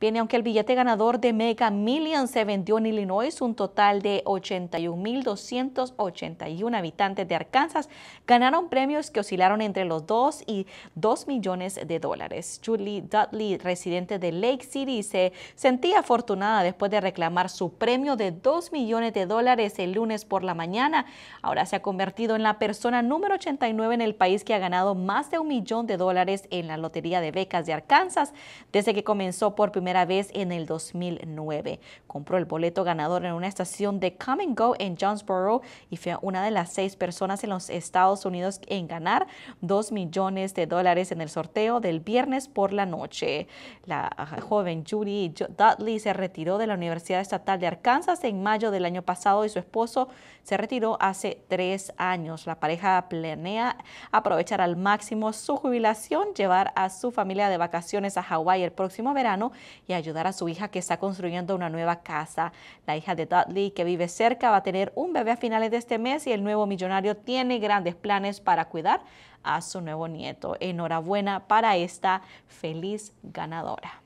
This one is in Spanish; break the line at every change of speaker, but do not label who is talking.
viene aunque el billete ganador de Mega Millions se vendió en Illinois, un total de 81.281 habitantes de Arkansas ganaron premios que oscilaron entre los 2 y 2 millones de dólares. Julie Dudley, residente de Lake City, se sentía afortunada después de reclamar su premio de 2 millones de dólares el lunes por la mañana. Ahora se ha convertido en la persona número 89 en el país que ha ganado más de un millón de dólares en la Lotería de Becas de Arkansas desde que comenzó por primera vez en el 2009. Compró el boleto ganador en una estación de Come and Go en Jonesboro y fue una de las seis personas en los Estados Unidos en ganar 2 millones de dólares en el sorteo del viernes por la noche. La ah, joven Judy Dudley se retiró de la Universidad Estatal de Arkansas en mayo del año pasado y su esposo se retiró hace tres años. La pareja planea aprovechar al máximo su jubilación, llevar a su familia de vacaciones a Hawái el próximo verano y ayudar a su hija que está construyendo una nueva casa. La hija de Dudley, que vive cerca, va a tener un bebé a finales de este mes y el nuevo millonario tiene grandes planes para cuidar a su nuevo nieto. Enhorabuena para esta feliz ganadora.